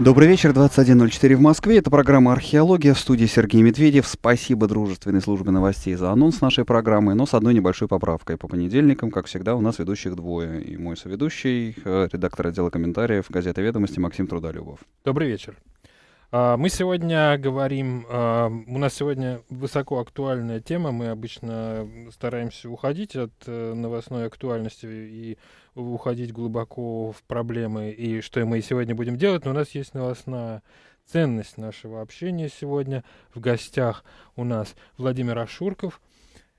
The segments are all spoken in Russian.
Добрый вечер, 21.04 в Москве. Это программа «Археология» в студии Сергей Медведев. Спасибо дружественной службе новостей за анонс нашей программы, но с одной небольшой поправкой. По понедельникам, как всегда, у нас ведущих двое. И мой соведущий, э, редактор отдела комментариев газеты «Ведомости» Максим Трудолюбов. Добрый вечер. А, мы сегодня говорим, а, у нас сегодня высоко актуальная тема, мы обычно стараемся уходить от э, новостной актуальности и уходить глубоко в проблемы, и что мы сегодня будем делать, но у нас есть новостная ценность нашего общения сегодня. В гостях у нас Владимир Ашурков,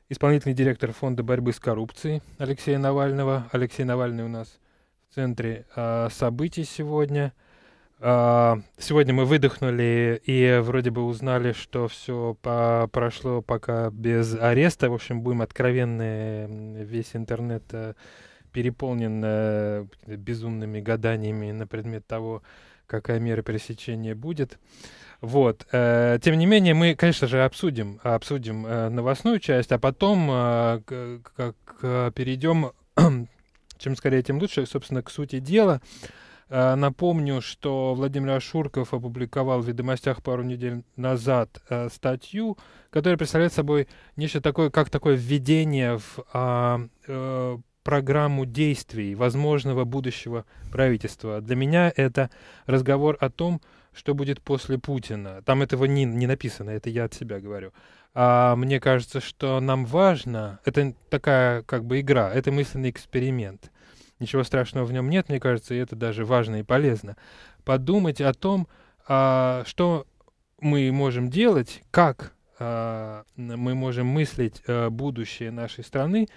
исполнительный директор Фонда борьбы с коррупцией Алексея Навального. Алексей Навальный у нас в центре а, событий сегодня – а, сегодня мы выдохнули и вроде бы узнали, что все по прошло пока без ареста. В общем, будем откровенны, весь интернет э, переполнен э, безумными гаданиями на предмет того, какая мера пресечения будет. Вот. Э, тем не менее, мы, конечно же, обсудим, обсудим новостную часть, а потом как перейдем, чем скорее, тем лучше, собственно, к сути дела. А, напомню, что Владимир Ашурков опубликовал в «Ведомостях» пару недель назад а, статью, которая представляет собой нечто такое, как такое введение в а, э, программу действий возможного будущего правительства. Для меня это разговор о том, что будет после Путина. Там этого не, не написано, это я от себя говорю. А мне кажется, что нам важно, это такая как бы игра, это мысленный эксперимент Ничего страшного в нем нет, мне кажется, и это даже важно и полезно. Подумать о том, а, что мы можем делать, как а, мы можем мыслить а, будущее нашей страны,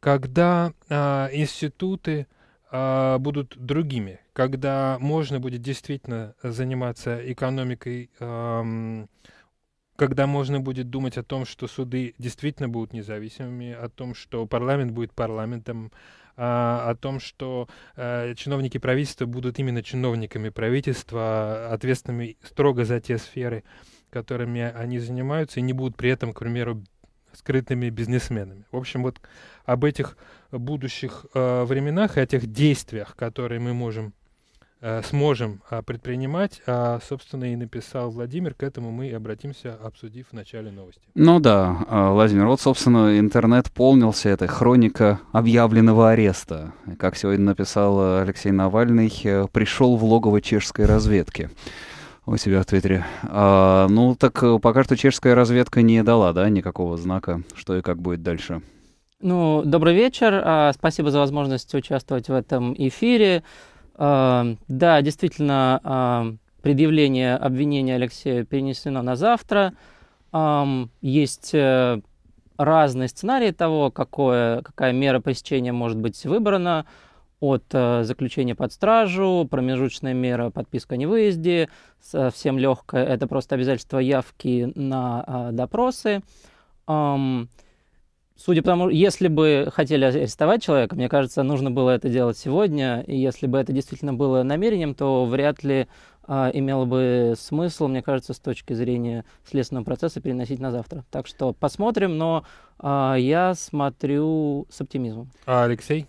когда а, институты а, будут другими, когда можно будет действительно заниматься экономикой. А, когда можно будет думать о том, что суды действительно будут независимыми, о том, что парламент будет парламентом, а, о том, что э, чиновники правительства будут именно чиновниками правительства, а, ответственными строго за те сферы, которыми они занимаются, и не будут при этом, к примеру, скрытыми бизнесменами. В общем, вот об этих будущих э, временах и о тех действиях, которые мы можем Э, сможем а, предпринимать, а, собственно, и написал Владимир, к этому мы и обратимся, обсудив в начале новости. Ну да, а, Владимир, вот, собственно, интернет полнился, этой хроника объявленного ареста. Как сегодня написал Алексей Навальный, э, пришел в логово чешской разведки у себя в Твиттере. А, ну, так э, пока что чешская разведка не дала, да, никакого знака, что и как будет дальше. Ну, добрый вечер. А, спасибо за возможность участвовать в этом эфире. Эм, да, действительно, эм, предъявление обвинения Алексея перенесено на завтра. Эм, есть э, разные сценарии того, какое, какая мера пресечения может быть выбрана от э, заключения под стражу, промежуточная мера подписка о невыезде, совсем легкая, это просто обязательство явки на э, допросы. Судя по тому, если бы хотели арестовать человека, мне кажется, нужно было это делать сегодня. И если бы это действительно было намерением, то вряд ли э, имело бы смысл, мне кажется, с точки зрения следственного процесса переносить на завтра. Так что посмотрим, но э, я смотрю с оптимизмом. А Алексей?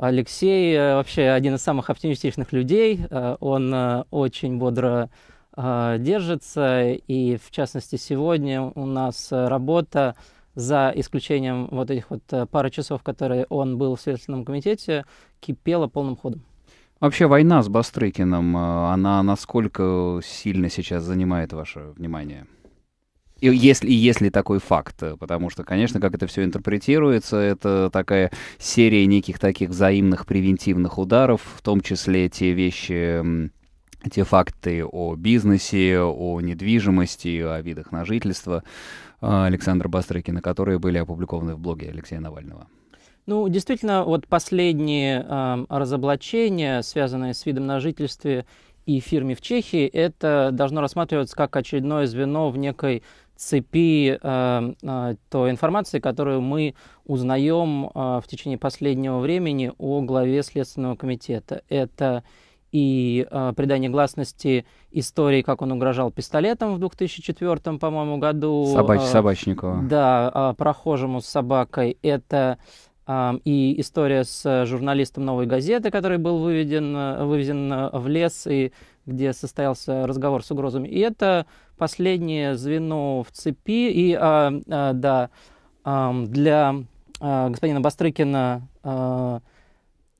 Алексей э, вообще один из самых оптимистичных людей. Э, он э, очень бодро держится. И в частности, сегодня у нас работа за исключением вот этих вот э, пары часов, которые он был в Следственном комитете, кипела полным ходом. Вообще война с Бастрыкиным, э, она насколько сильно сейчас занимает ваше внимание? И если, и если такой факт, потому что, конечно, как это все интерпретируется, это такая серия неких таких взаимных превентивных ударов, в том числе те вещи, те факты о бизнесе, о недвижимости, о видах на жительство, а, Александра Бастрыкина, которые были опубликованы в блоге Алексея Навального? Ну, действительно, вот последние э, разоблачения, связанные с видом на жительство и фирме в Чехии, это должно рассматриваться как очередное звено в некой цепи э, э, той информации, которую мы узнаем э, в течение последнего времени о главе Следственного комитета. Это и э, придание гласности истории, как он угрожал пистолетом в 2004, по-моему, году. Собач, э, Собачникова. Да, э, прохожему с собакой. Это э, и история с журналистом «Новой газеты», который был выведен, вывезен в лес, и где состоялся разговор с угрозами. И это последнее звено в цепи. И, э, э, да, э, для э, господина Бастрыкина... Э,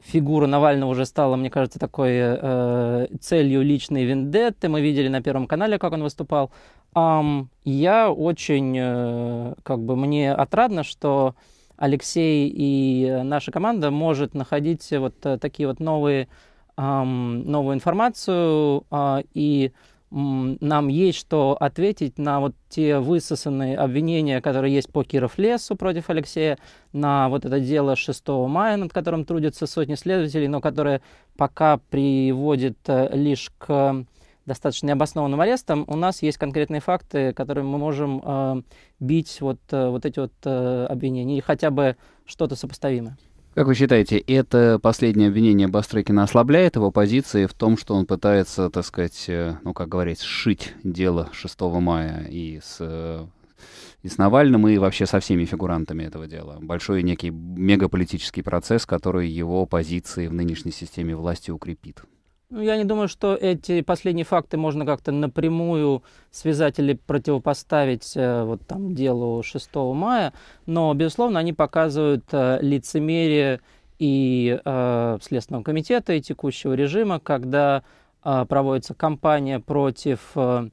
фигура Навального уже стала, мне кажется, такой э, э, целью личной вендетты. Мы видели на Первом канале, как он выступал. Um, я очень, э, как бы, мне отрадно, что Алексей и наша команда может находить вот э, такие вот новые, э, новую информацию э, и нам есть что ответить на вот те высосанные обвинения, которые есть по Киров лесу против Алексея, на вот это дело 6 мая, над которым трудятся сотни следователей, но которое пока приводит э, лишь к достаточно необоснованным арестом, у нас есть конкретные факты, которыми мы можем э, бить вот, э, вот эти вот э, обвинения, и хотя бы что-то сопоставимое. Как вы считаете, это последнее обвинение Бастрыкина ослабляет его позиции в том, что он пытается, так сказать, э, ну, как говорить, сшить дело 6 мая и с, э, и с Навальным, и вообще со всеми фигурантами этого дела? Большой некий мегаполитический процесс, который его позиции в нынешней системе власти укрепит. Ну, я не думаю, что эти последние факты можно как-то напрямую связать или противопоставить э, вот там делу 6 мая, но, безусловно, они показывают э, лицемерие и э, Следственного комитета, и текущего режима, когда э, проводится кампания против э,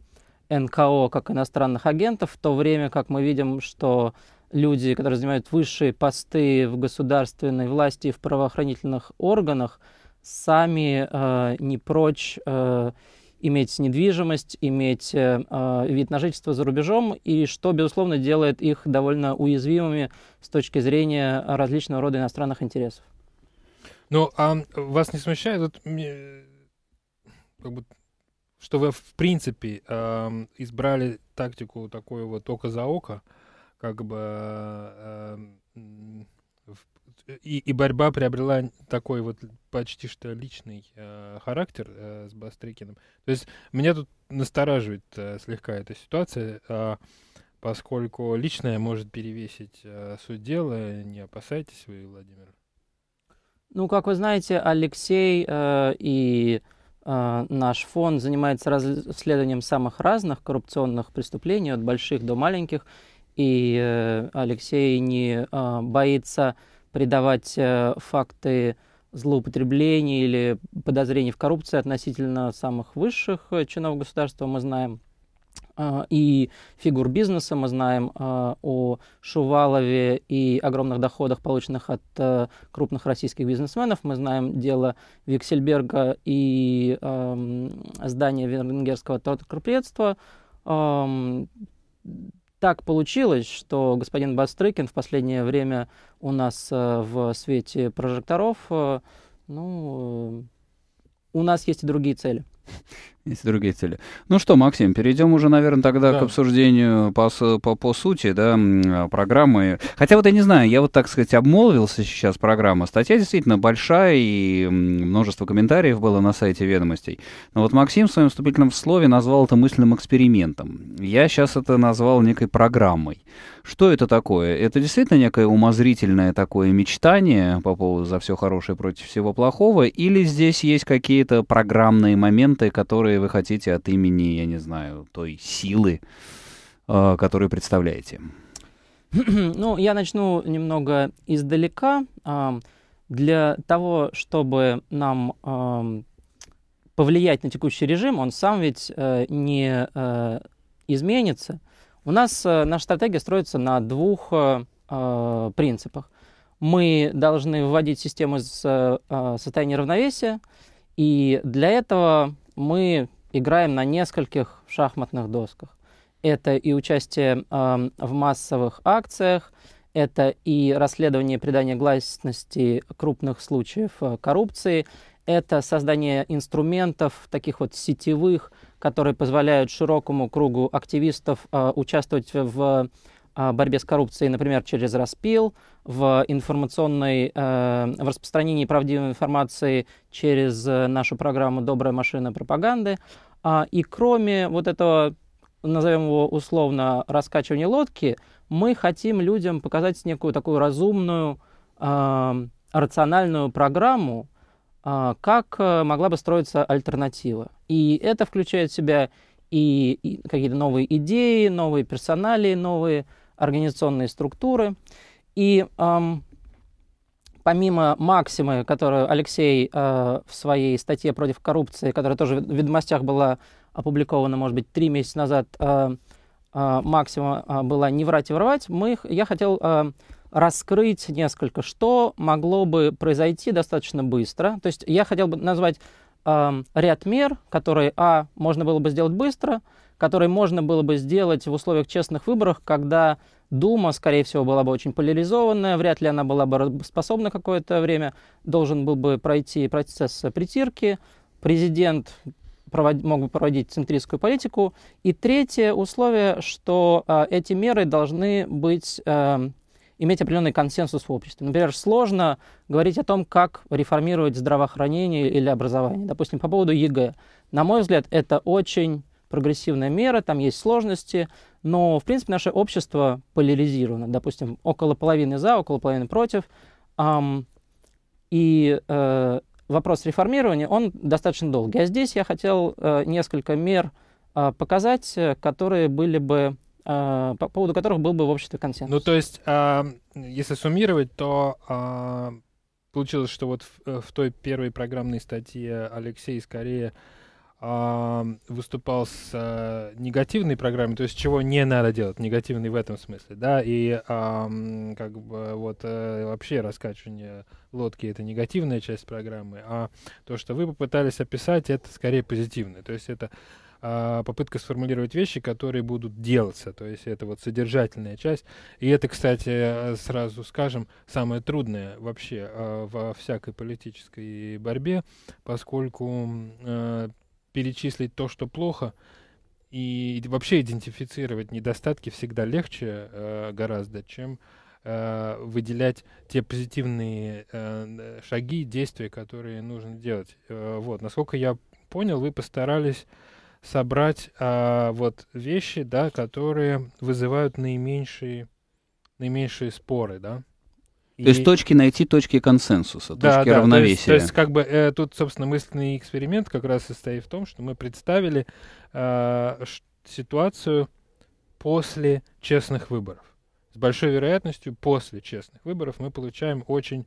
НКО как иностранных агентов, в то время как мы видим, что люди, которые занимают высшие посты в государственной власти и в правоохранительных органах, сами э, не прочь э, иметь недвижимость, иметь э, э, вид на жительство за рубежом, и что, безусловно, делает их довольно уязвимыми с точки зрения различного рода иностранных интересов. Ну, а вас не смущает, вот, э, как бы, что вы, в принципе, э, избрали тактику такой вот око за око, как бы... Э, Э, и, и борьба приобрела такой вот почти что личный э, характер э, с Бастрыкиным. То есть меня тут настораживает э, слегка эта ситуация, э, поскольку личное может перевесить э, суть дела. Не опасайтесь вы, Владимир. Ну, как вы знаете, Алексей э, и э, наш фонд занимается расследованием самых разных коррупционных преступлений, от больших до маленьких. И э, Алексей не э, боится придавать э, факты злоупотребления или подозрений в коррупции относительно самых высших э, чинов государства мы знаем. А, и фигур бизнеса мы знаем а, о Шувалове и огромных доходах, полученных от э, крупных российских бизнесменов. Мы знаем дело Виксельберга и эм, здание венгерского торгпредства так получилось, что господин Бастрыкин в последнее время у нас э, в свете прожекторов, э, ну, э, у нас есть и другие цели. Есть другие цели. Ну что, Максим, перейдем уже, наверное, тогда да. к обсуждению по, по, по сути да, а, программы. Хотя вот я не знаю, я вот, так сказать, обмолвился сейчас программа. Статья действительно большая, и множество комментариев было на сайте ведомостей. Но вот Максим в своем вступительном слове назвал это мысленным экспериментом. Я сейчас это назвал некой программой. Что это такое? Это действительно некое умозрительное такое мечтание по поводу «за все хорошее против всего плохого», или здесь есть какие-то программные моменты, которые которые вы хотите от имени, я не знаю, той силы, э, которую представляете? Ну, я начну немного издалека. А, для того, чтобы нам а, повлиять на текущий режим, он сам ведь э, не э, изменится. У нас э, наша стратегия строится на двух принципах. Мы должны вводить систему из состояния равновесия, и для этого мы играем на нескольких шахматных досках. Это и участие э, в массовых акциях, это и расследование придания гласности крупных случаев э, коррупции, это создание инструментов, таких вот сетевых, которые позволяют широкому кругу активистов э, участвовать в борьбе с коррупцией, например, через распил, в информационной, э, в распространении правдивой информации через э, нашу программу «Добрая машина пропаганды». А, и кроме вот этого, назовем его условно, раскачивания лодки, мы хотим людям показать некую такую разумную, э, рациональную программу, как могла бы строиться альтернатива. И это включает в себя и, какие-то новые идеи, новые персонали, новые организационные структуры. И эм, помимо максимы, которую Алексей э, в своей статье против коррупции, которая тоже в «Ведомостях» была опубликована, может быть, три месяца назад, э, э, максима э, была «не врать и воровать», мы, я хотел э, раскрыть несколько, что могло бы произойти достаточно быстро. То есть я хотел бы назвать э, ряд мер, которые, а, можно было бы сделать быстро – который можно было бы сделать в условиях честных выборов, когда Дума, скорее всего, была бы очень поляризованная, вряд ли она была бы способна какое-то время, должен был бы пройти процесс притирки, президент провод... мог бы проводить центристскую политику. И третье условие, что э, эти меры должны быть, э, иметь определенный консенсус в обществе. Например, сложно говорить о том, как реформировать здравоохранение или образование. Допустим, по поводу ЕГЭ. На мой взгляд, это очень прогрессивная мера, там есть сложности, но, в принципе, наше общество поляризировано. Допустим, около половины за, около половины против. Um, и э, вопрос реформирования, он достаточно долгий. А здесь я хотел э, несколько мер э, показать, э, которые были бы э, по поводу которых был бы в обществе консенсус. Ну, то есть, а, если суммировать, то а, получилось, что вот э, в той первой программной статье Алексей скорее выступал с э, негативной программой, то есть чего не надо делать, негативный в этом смысле, да, и э, как бы вот э, вообще раскачивание лодки это негативная часть программы, а то, что вы попытались описать, это скорее позитивное, то есть это а, попытка сформулировать вещи, которые будут делаться. То есть это вот содержательная часть. И это, кстати, сразу скажем, самое трудное вообще а, во всякой политической борьбе, поскольку э, перечислить то, что плохо, и вообще идентифицировать недостатки всегда легче э, гораздо, чем э, выделять те позитивные э, шаги, действия, которые нужно делать. Э, вот, насколько я понял, вы постарались собрать э, вот вещи, да, которые вызывают наименьшие наименьшие споры, да? То есть точки найти точки консенсуса, да, точки да, равновесия. То есть, то есть как бы э, тут, собственно, мысленный эксперимент как раз состоит в том, что мы представили э, ситуацию после честных выборов. С большой вероятностью после честных выборов мы получаем очень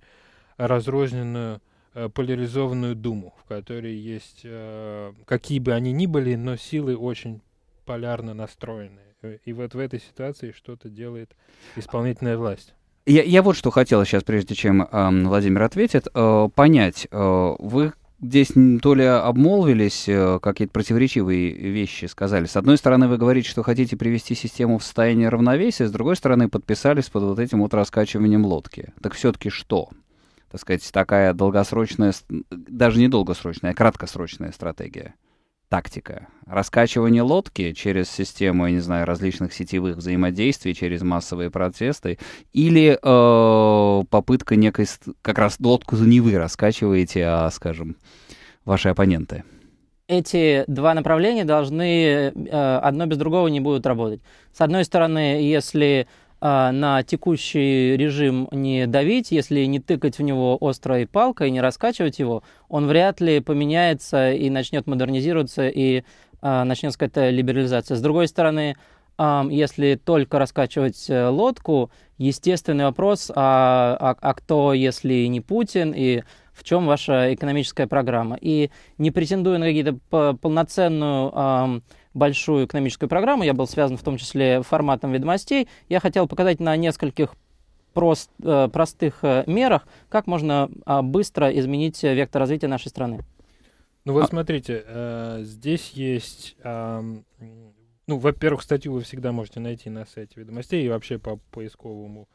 разрозненную э, поляризованную думу, в которой есть э, какие бы они ни были, но силы очень полярно настроены. И вот в этой ситуации что-то делает исполнительная власть. Я, я вот что хотел сейчас, прежде чем э, Владимир ответит, э, понять. Э, вы здесь то ли обмолвились, э, какие-то противоречивые вещи сказали. С одной стороны, вы говорите, что хотите привести систему в состояние равновесия, с другой стороны, подписались под вот этим вот раскачиванием лодки. Так все-таки что? Так сказать, такая долгосрочная, даже не долгосрочная, а краткосрочная стратегия – тактика. Раскачивание лодки через систему, я не знаю, различных сетевых взаимодействий, через массовые протесты, или э, попытка некой... Как раз лодку не вы раскачиваете, а, скажем, ваши оппоненты. Эти два направления должны... Э, одно без другого не будут работать. С одной стороны, если а, на текущий режим не давить, если не тыкать в него острой палкой, не раскачивать его, он вряд ли поменяется и начнет модернизироваться и а, начнет какая-то либерализация. С другой стороны, если только раскачивать э, лодку, естественный вопрос, а, а, а кто, если не Путин, и в чем ваша экономическая программа. И не претендуя на какие-то полноценную большую экономическую программу, я был связан в том числе форматом ведомостей, я хотел показать на нескольких прост, э, простых э, мерах, как можно а, быстро изменить вектор развития нашей страны. Ну вот а... смотрите, э, здесь есть а, ну, во-первых, статью вы всегда можете найти на сайте ведомостей и вообще по поисковому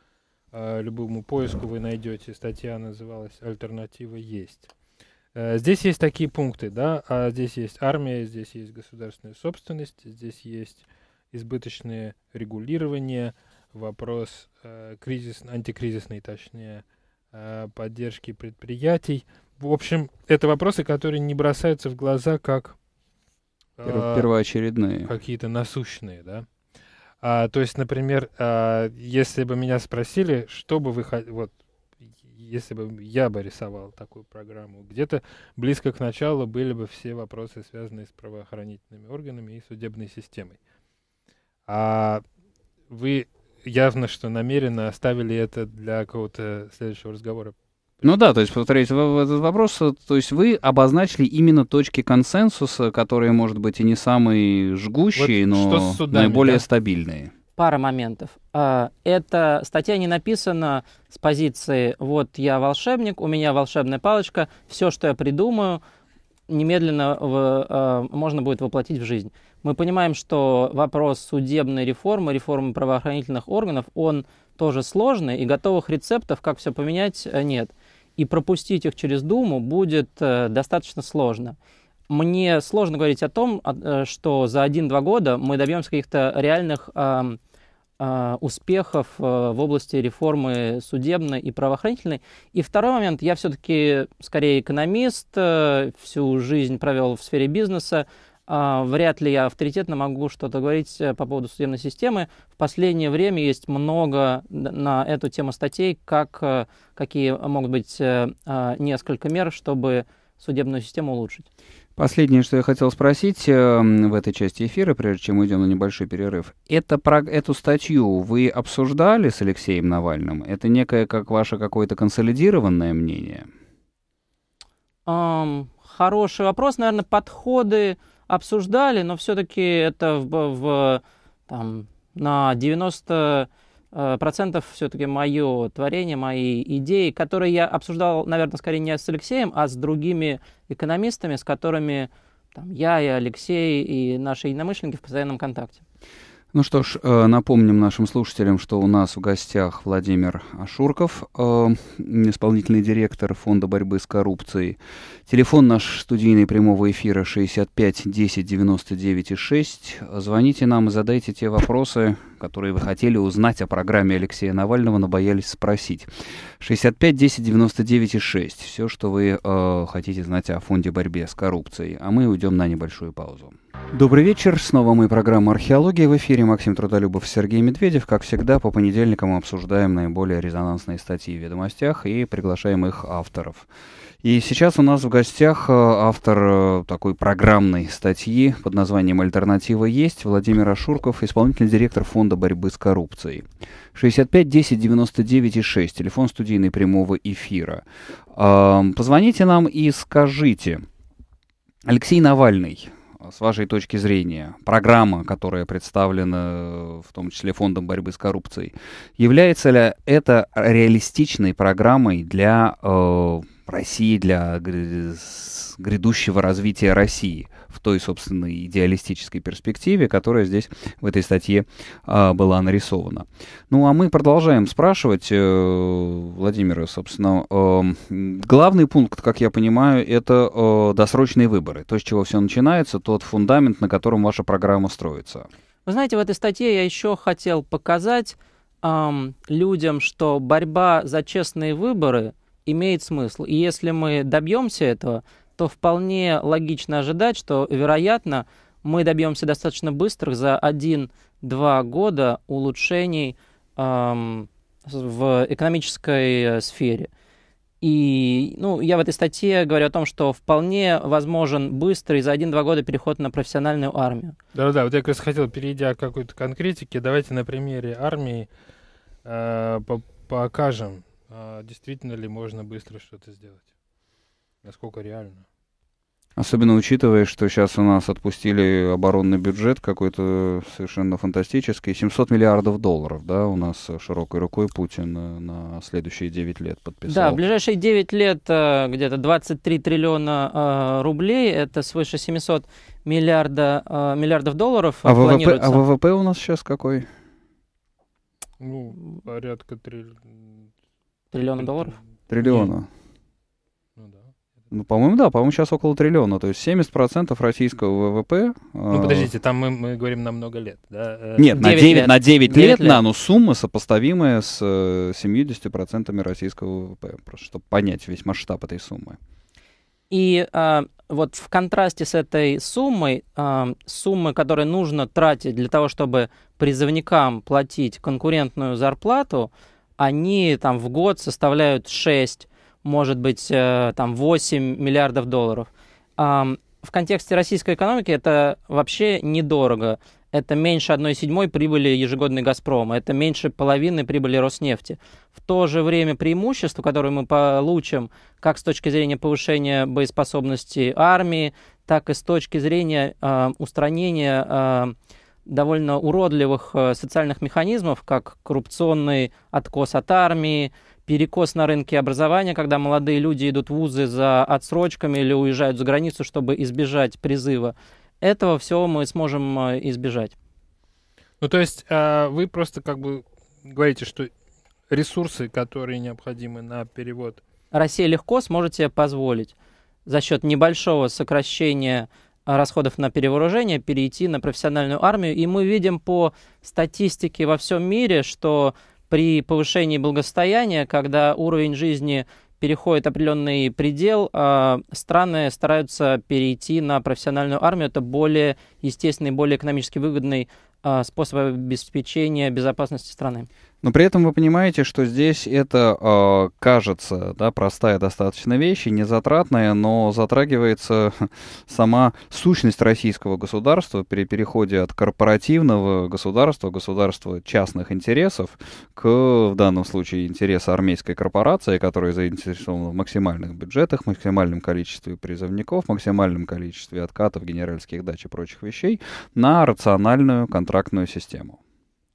любому поиску вы найдете. Статья называлась «Альтернатива есть». Э, здесь есть такие пункты, да, а здесь есть армия, здесь есть государственная собственность, здесь есть избыточное регулирование, вопрос э, кризис, антикризисной, точнее, э, поддержки предприятий. В общем, это вопросы, которые не бросаются в глаза как э, первоочередные, какие-то насущные, да. А, то есть, например, а, если бы меня спросили, что бы вы вот если бы я бы рисовал такую программу, где-то близко к началу были бы все вопросы, связанные с правоохранительными органами и судебной системой. А вы явно, что намеренно оставили это для какого-то следующего разговора. Ну да, то есть, повторюсь, этот вопрос, то есть вы обозначили именно точки консенсуса, которые, может быть, и не самые жгущие, вот но судами, наиболее да? стабильные пара моментов. А, эта статья не написана с позиции «вот я волшебник, у меня волшебная палочка, все, что я придумаю, немедленно в, а, можно будет воплотить в жизнь». Мы понимаем, что вопрос судебной реформы, реформы правоохранительных органов, он тоже сложный, и готовых рецептов, как все поменять, э, нет. И пропустить их через Думу будет э, достаточно сложно мне сложно говорить о том, а, э, что за один-два года мы добьемся каких-то реальных а, успехов э, в области реформы судебной и правоохранительной. И второй момент, я все-таки скорее экономист, э, всю жизнь провел в сфере бизнеса, а, вряд ли я авторитетно могу что-то говорить э, по поводу судебной системы. В последнее время есть много на эту тему статей, как, какие могут быть а, несколько мер, чтобы судебную систему улучшить. Последнее, что я хотел спросить эм, в этой части эфира, прежде чем уйдем на небольшой перерыв, это про эту статью вы обсуждали с Алексеем Навальным? Это некое, как ваше какое-то консолидированное мнение? Um, хороший вопрос. Наверное, подходы обсуждали, но все-таки это в, в, там, на 90 Э, процентов все-таки мое творение, мои идеи, которые я обсуждал, наверное, скорее не с Алексеем, а с другими экономистами, с которыми там, я и Алексей и наши единомышленники в постоянном контакте. Ну что ж, э, напомним нашим слушателям, что у нас в гостях Владимир Ашурков, э, исполнительный директор Фонда борьбы с коррупцией. Телефон наш студийный прямого эфира 65 10 99 6. Звоните нам и задайте те вопросы, которые вы хотели узнать о программе Алексея Навального, но боялись спросить. 65 10 99 и 6. Все, что вы э, хотите знать о фонде борьбе с коррупцией. А мы уйдем на небольшую паузу. Добрый вечер. Снова мы программа «Археология». В эфире Максим Трудолюбов, Сергей Медведев. Как всегда, по понедельникам обсуждаем наиболее резонансные статьи в «Ведомостях» и приглашаем их авторов. И сейчас у нас в гостях э, автор э, такой программной статьи под названием «Альтернатива есть» Владимир Ашурков, исполнительный директор Фонда борьбы с коррупцией. 65 10 99 и 6, телефон студийный прямого эфира. Эм, позвоните нам и скажите, Алексей Навальный, с вашей точки зрения, программа, которая представлена э, в том числе Фондом борьбы с коррупцией, является ли это реалистичной программой для России для грядущего развития России в той, собственно, идеалистической перспективе, которая здесь в этой статье а, была нарисована. Ну, а мы продолжаем спрашивать э, Владимира, собственно, э, главный пункт, как я понимаю, это э, досрочные выборы. То, с чего все начинается, тот фундамент, на котором ваша программа строится. Вы знаете, в этой статье я еще хотел показать э, людям, что борьба за честные выборы – имеет смысл. И если мы добьемся этого, то вполне логично ожидать, что, вероятно, мы добьемся достаточно быстрых за 1-2 года улучшений эм, в экономической э, сфере. И ну, я в этой статье говорю о том, что вполне возможен быстрый за 1-2 года переход на профессиональную армию. Да-да, вот я как раз хотел, перейдя к какой-то конкретике, давайте на примере армии э, покажем, а действительно ли можно быстро что-то сделать? Насколько реально? Особенно учитывая, что сейчас у нас отпустили оборонный бюджет какой-то совершенно фантастический. 700 миллиардов долларов, да, у нас широкой рукой Путин на следующие 9 лет подписал. Да, в ближайшие 9 лет э, где-то 23 триллиона э, рублей, это свыше 700 миллиарда, э, миллиардов долларов а ВВП, а ВВП у нас сейчас какой? Ну, порядка триллиона Триллиона долларов? Триллиона. Ну, ну, по-моему, да, по-моему, сейчас около триллиона. То есть 70% российского ВВП... Ну, э, подождите, там мы, мы говорим на много лет, да? Э, Нет, 9 на 9, лет. На 9, 9 лет, лет, но сумма сопоставимая с 70% э, российского ВВП. Просто чтобы понять весь масштаб этой суммы. И э, вот в контрасте с этой суммой, э, суммы, которые нужно тратить для того, чтобы призывникам платить конкурентную зарплату, э, они там в год составляют 6, может быть, э, там 8 миллиардов долларов. В контексте российской экономики это вообще недорого. Это меньше одной седьмой прибыли ежегодной «Газпрома», это меньше половины прибыли «Роснефти». В то же время преимущество, которое мы получим, как с точки зрения повышения боеспособности армии, так и с точки зрения э, устранения э, довольно уродливых э, социальных механизмов, как коррупционный откос от армии, перекос на рынке образования, когда молодые люди идут в вузы за отсрочками или уезжают за границу, чтобы избежать призыва. Этого всего мы сможем э, избежать. Ну, то есть а, вы просто как бы говорите, что ресурсы, которые необходимы на перевод... Россия легко сможет себе позволить за счет небольшого сокращения расходов на перевооружение перейти на профессиональную армию. И мы видим по статистике во всем мире, что при повышении благосостояния, когда уровень жизни переходит определенный предел, а, страны стараются перейти на профессиональную армию. Это более естественный, более экономически выгодный а, способ обеспечения безопасности страны. Но при этом вы понимаете, что здесь это э, кажется да, простая достаточно вещь и незатратная, но затрагивается сама сущность российского государства при переходе от корпоративного государства, государства частных интересов, к, в данном случае, интересу армейской корпорации, которая заинтересована в максимальных бюджетах, максимальном количестве призывников, максимальном количестве откатов, генеральских дач и прочих вещей, на рациональную контроль контрактную систему.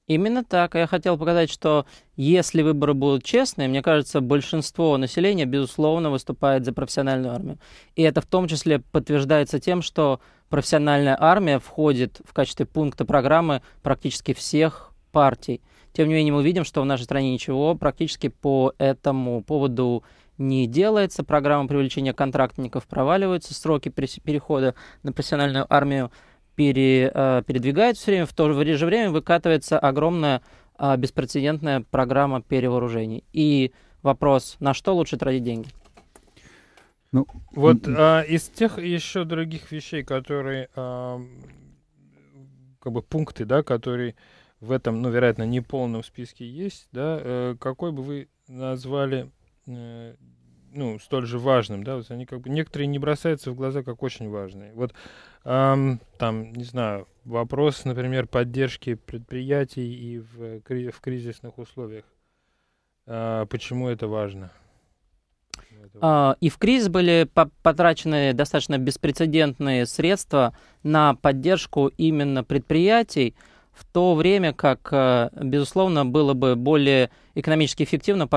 Именно так. А я хотел показать, что если выборы будут честные, мне кажется, большинство населения, безусловно, выступает за профессиональную армию. И это в том числе подтверждается тем, что профессиональная армия входит в качестве пункта программы практически всех партий. Тем не менее, мы видим, что в нашей стране ничего практически по этому поводу не делается. Программа привлечения контрактников проваливается, сроки перехода на профессиональную армию пере, э, передвигает все время, в то же время выкатывается огромная э, беспрецедентная программа перевооружений. И вопрос, на что лучше тратить деньги? Ну, вот а, из тех еще других вещей, которые а, как бы пункты, да, которые в этом, ну, вероятно, неполном списке есть, да, э, какой бы вы назвали э, ну, столь же важным, да, вот они как бы, некоторые не бросаются в глаза как очень важные. Вот эм, там, не знаю, вопрос, например, поддержки предприятий и в, в кризисных условиях. Э, почему это важно? А, и в кризис были потрачены достаточно беспрецедентные средства на поддержку именно предприятий, в то время как, э, безусловно, было бы более экономически эффективно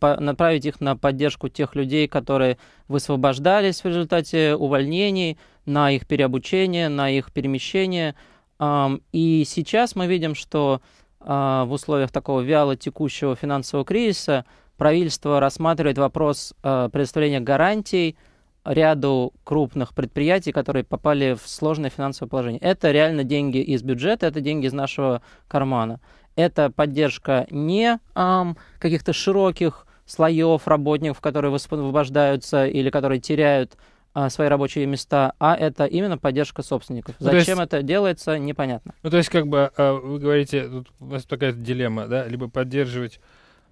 направить их на поддержку тех людей, которые высвобождались в результате увольнений, на их переобучение, на их перемещение. И сейчас мы видим, что а, в условиях такого вяло текущего финансового кризиса правительство рассматривает вопрос э, предоставления гарантий – ряду крупных предприятий, которые попали в сложное финансовое положение. Это реально деньги из бюджета, это деньги из нашего кармана. Это поддержка не эм, каких-то широких слоев работников, которые высвобождаются или которые теряют а, свои рабочие места, а это именно поддержка собственников. Ну, Зачем есть, это делается, непонятно. Ну, то есть, как бы, а, вы говорите, тут у вас такая дилемма, да, либо поддерживать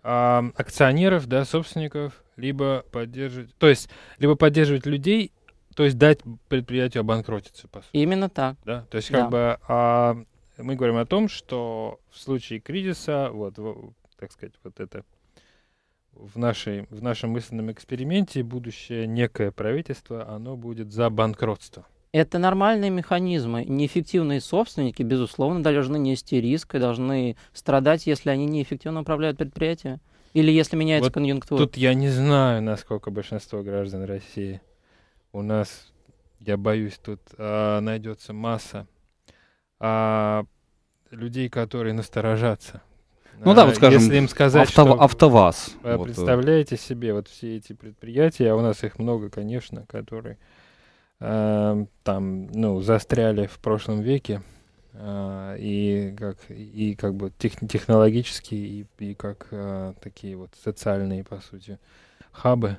а, акционеров, да, собственников, либо поддерживать, то есть либо поддерживать людей, то есть дать предприятию обанкротиться, по сути. Именно так. Да, то есть как да. бы а, мы говорим о том, что в случае кризиса, вот, так сказать, вот это в, нашей, в нашем мысленном эксперименте будущее некое правительство, оно будет за банкротство. Это нормальные механизмы. Неэффективные собственники, безусловно, должны нести риск и должны страдать, если они неэффективно управляют предприятием. Или если меняется вот конъюнктура. Тут я не знаю, насколько большинство граждан России. У нас, я боюсь, тут а, найдется масса а, людей, которые насторожатся. Ну а, да, вот скажем, если им сказать, авто, что АвтоВАЗ. Э. Представляете вот. себе вот все эти предприятия, а у нас их много, конечно, которые Эм, там, ну, застряли в прошлом веке э, и как и как бы тех, технологические и, и как э, такие вот социальные по сути хабы.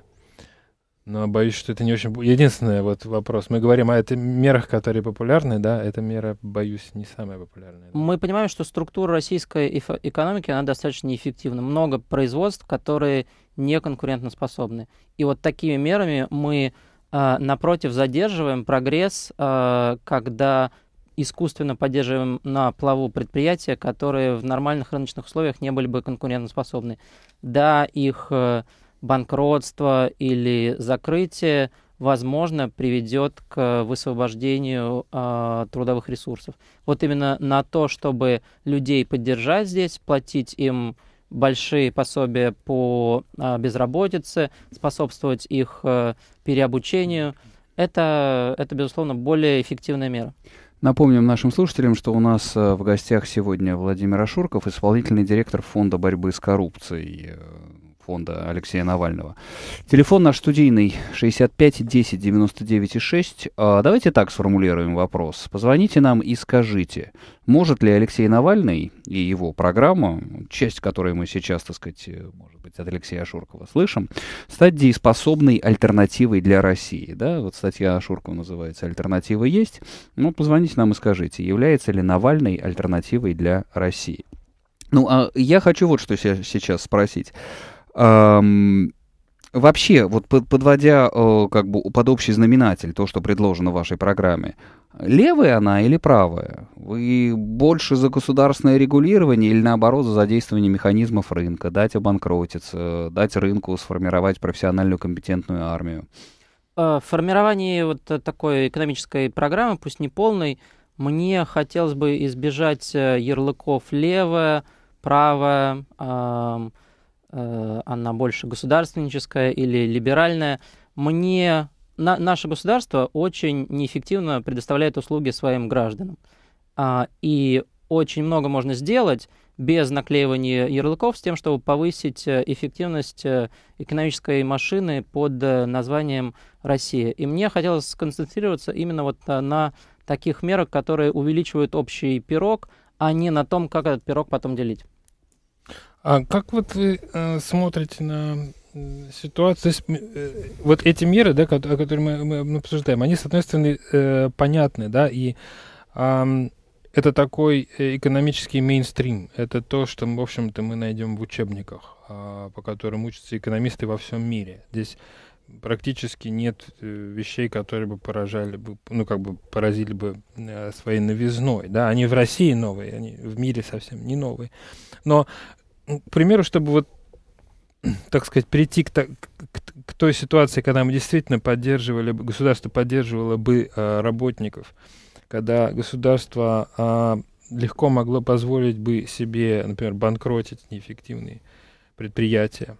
Но боюсь, что это не очень... Единственный вот вопрос. Мы говорим о этих мерах, которые популярны, да, эта мера, боюсь, не самая популярная. Да? Мы понимаем, что структура российской экономики, она достаточно неэффективна. Много производств, которые не конкурентоспособны. И вот такими мерами мы а, напротив, задерживаем прогресс, а, когда искусственно поддерживаем на плаву предприятия, которые в нормальных рыночных условиях не были бы конкурентоспособны. Да, их э, банкротство или закрытие, возможно, приведет к высвобождению э, трудовых ресурсов. Вот именно на то, чтобы людей поддержать здесь, платить им большие пособия по а, безработице, способствовать их э, переобучению. Это, это, безусловно, более эффективная мера. Напомним нашим слушателям, что у нас э, в гостях сегодня Владимир Ашурков, исполнительный директор Фонда борьбы с коррупцией фонда Алексея Навального. Телефон наш студийный 65 10 99 6. А, давайте так сформулируем вопрос. Позвоните нам и скажите, может ли Алексей Навальный и его программа, часть которой мы сейчас, так сказать, э, может быть, от Алексея Шуркова слышим, стать дееспособной альтернативой для России? Да, вот статья Шуркова называется «Альтернатива есть». Ну, позвоните нам и скажите, является ли Навальный альтернативой для России? Ну, а я хочу вот что сейчас спросить. Вообще, вот под, подводя э, как бы под общий знаменатель то, что предложено в вашей программе, левая она или правая? Вы больше за государственное регулирование или наоборот за задействование механизмов рынка, дать обанкротиться, дать рынку сформировать профессиональную компетентную армию? Э, формирование вот э, такой экономической программы, пусть не полной, мне хотелось бы избежать ярлыков левая, правая, Э, она больше государственническая или либеральная. Мне на, наше государство очень неэффективно предоставляет услуги своим гражданам. А, и очень много можно сделать без наклеивания ярлыков с тем, чтобы повысить э, эффективность э, экономической машины под названием «Россия». И мне хотелось сконцентрироваться именно вот на таких мерах, которые увеличивают общий пирог, а не на том, как этот пирог потом делить. А как вот вы э, смотрите на ситуацию, то э, вот эти меры, да, о которых мы, мы обсуждаем, они, с одной стороны, э, понятны, да, и э, это такой э, экономический мейнстрим, это то, что, в общем-то, мы найдем в учебниках, э, по которым учатся экономисты во всем мире. Здесь практически нет э, вещей, которые бы поражали бы, ну как бы поразили бы э, своей новизной, да, они в России новые, они в мире совсем не новые, но к примеру, чтобы вот, так сказать, прийти к, к, к той ситуации, когда мы действительно поддерживали, государство поддерживало бы э, работников, когда государство э, легко могло позволить бы себе, например, банкротить неэффективные предприятия.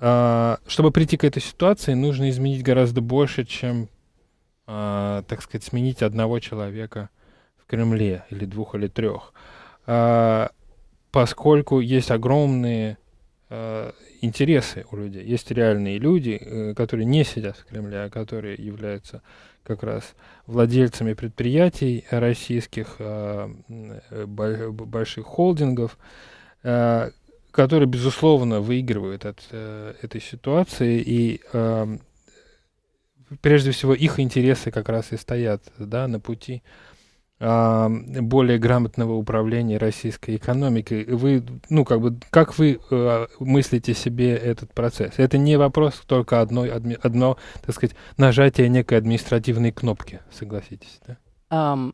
Э, чтобы прийти к этой ситуации, нужно изменить гораздо больше, чем, э, так сказать, сменить одного человека в Кремле или двух или трех. Э, поскольку есть огромные э, интересы у людей. Есть реальные люди, э, которые не сидят в Кремле, а которые являются как раз владельцами предприятий российских, э, э больших холдингов, э, которые, безусловно, выигрывают от э, этой ситуации. И э, прежде всего их интересы как раз и стоят да, на пути э, более грамотного управления российской экономикой. Вы, ну, как бы, как вы э, мыслите себе этот процесс? Это не вопрос только одной, адми, одно, так сказать, нажатие некой административной кнопки, согласитесь, да?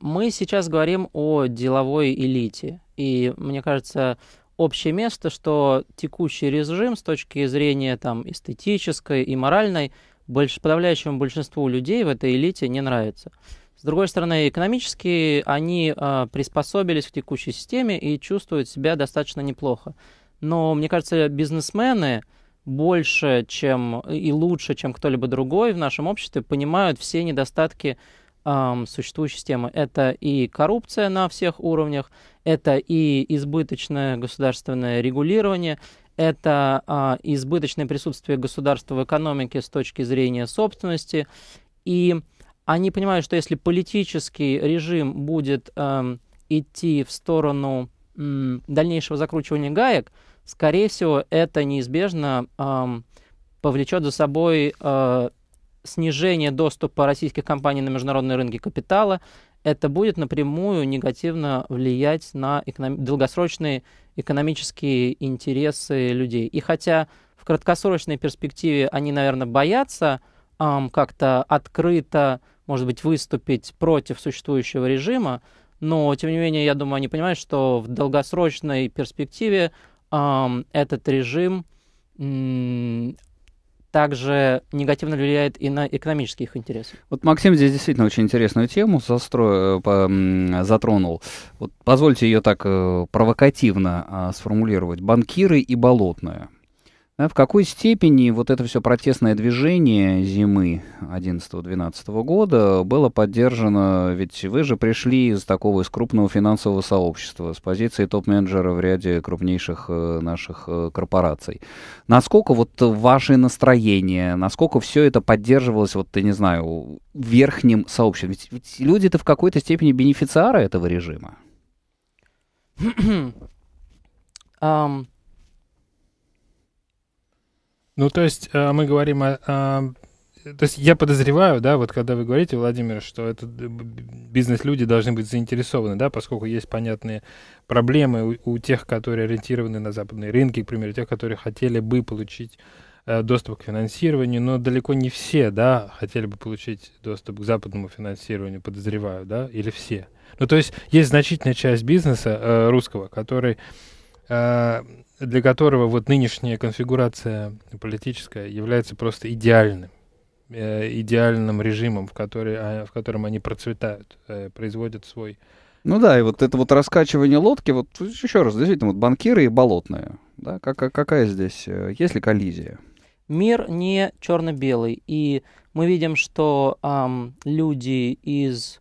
Мы сейчас говорим о деловой элите, и мне кажется, общее место, что текущий режим с точки зрения там эстетической и моральной больш, подавляющему большинству людей в этой элите не нравится. С другой стороны, экономически они э, приспособились к текущей системе и чувствуют себя достаточно неплохо. Но, мне кажется, бизнесмены больше чем и лучше, чем кто-либо другой в нашем обществе, понимают все недостатки эм, существующей системы. Это и коррупция на всех уровнях, это и избыточное государственное регулирование, это э, избыточное присутствие государства в экономике с точки зрения собственности. И они понимают, что если политический режим будет эм, идти в сторону эм, дальнейшего закручивания гаек, скорее всего, это неизбежно эм, повлечет за собой э, снижение доступа российских компаний на международные рынки капитала. Это будет напрямую негативно влиять на эконом... долгосрочные экономические интересы людей. И хотя в краткосрочной перспективе они, наверное, боятся, эм, как-то открыто, может быть, выступить против существующего режима, но, тем не менее, я думаю, они понимают, что в долгосрочной перспективе эм, этот режим также негативно влияет и на экономические их интересы. Вот Максим здесь действительно очень интересную тему застро... Э, по... затронул. Вот позвольте ее так э, провокативно а, сформулировать. Банкиры и болотное. Да, в какой степени вот это все протестное движение зимы 2011-2012 года было поддержано, ведь вы же пришли из такого, из крупного финансового сообщества, с позиции топ-менеджера в ряде крупнейших э, наших э, корпораций. Насколько вот ваши настроения, насколько все это поддерживалось, вот, ты не знаю, верхним сообществом? Ведь, ведь люди-то в какой-то степени бенефициары этого режима. um ну, то есть э, мы говорим о, о... То есть я подозреваю, да, вот когда вы говорите, Владимир, что это бизнес-люди должны быть заинтересованы, да, поскольку есть понятные проблемы у, у тех, которые ориентированы на западные рынки, к примеру, тех, которые хотели бы получить э, доступ к финансированию, но далеко не все, да, хотели бы получить доступ к западному финансированию, подозреваю, да, или все. Ну, то есть есть значительная часть бизнеса э, русского, который Э, для которого вот нынешняя конфигурация политическая является просто идеальным э, идеальным режимом, в, который, а, в котором они процветают, э, производят свой ну да, и вот это вот раскачивание лодки, вот еще раз, действительно, вот банкиры и болотные, да, как, какая здесь, есть ли коллизия? Мир не черно-белый, и мы видим, что эм, люди из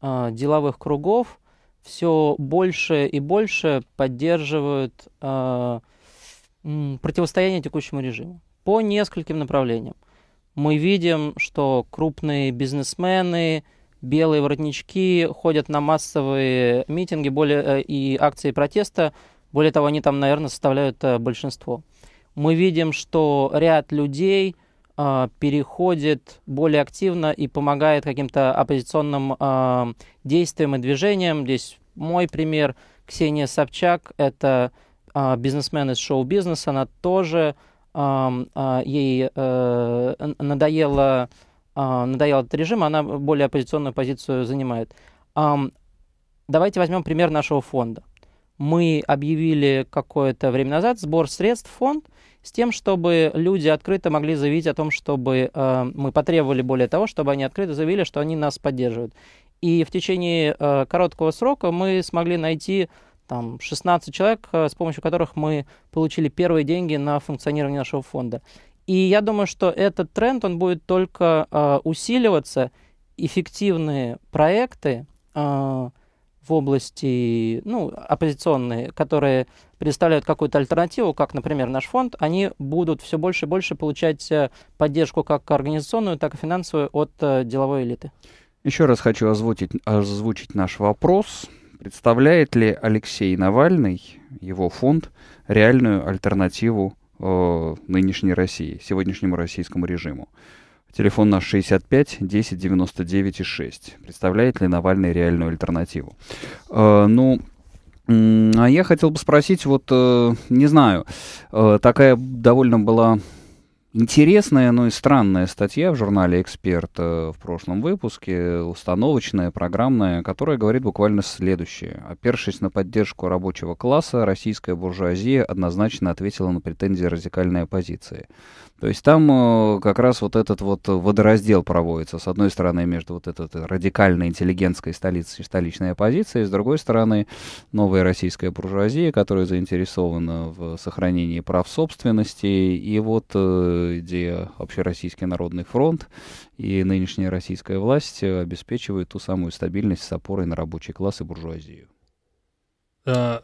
э, деловых кругов все больше и больше поддерживают э, противостояние текущему режиму по нескольким направлениям. Мы видим, что крупные бизнесмены, белые воротнички ходят на массовые митинги более, э, и акции протеста. Более того, они там, наверное, составляют э, большинство. Мы видим, что ряд людей – а, переходит более активно и помогает каким-то оппозиционным а, действиям и движениям. Здесь мой пример Ксения Собчак, это а, бизнесмен из шоу-бизнеса, она тоже ей э, надоело, э, надоел этот режим, она более оппозиционную позицию занимает. давайте возьмем пример нашего фонда. Мы объявили какое-то время назад сбор средств в фонд – с тем, чтобы люди открыто могли заявить о том, чтобы э, мы потребовали более того, чтобы они открыто заявили, что они нас поддерживают. И в течение э, короткого срока мы смогли найти там 16 человек, э, с помощью которых мы получили первые деньги на функционирование нашего фонда. И я думаю, что этот тренд, он будет только э, усиливаться. Эффективные проекты э, в области, ну, оппозиционные, которые представляют какую-то альтернативу, как, например, наш фонд, они будут все больше и больше получать э, поддержку как организационную, так и финансовую от э, деловой элиты. Еще раз хочу озвучить, озвучить наш вопрос. Представляет ли Алексей Навальный, его фонд, реальную альтернативу э, нынешней России, сегодняшнему российскому режиму? Телефон наш 65 10 99 и 6. Представляет ли Навальный реальную альтернативу? Э, ну, а я хотел бы спросить, вот, э, не знаю, э, такая довольно была интересная, но и странная статья в журнале «Эксперт» э, в прошлом выпуске, установочная, программная, которая говорит буквально следующее. Опершись на поддержку рабочего класса, российская буржуазия однозначно ответила на претензии радикальной оппозиции. То есть там э, как раз вот этот вот водораздел проводится. С одной стороны, между вот этой радикальной интеллигентской столицей, столичной оппозицией, с другой стороны, новая российская буржуазия, которая заинтересована в сохранении прав собственности, и вот э, где Общероссийский народный фронт и нынешняя российская власть обеспечивают ту самую стабильность с опорой на рабочий класс и буржуазию. Uh,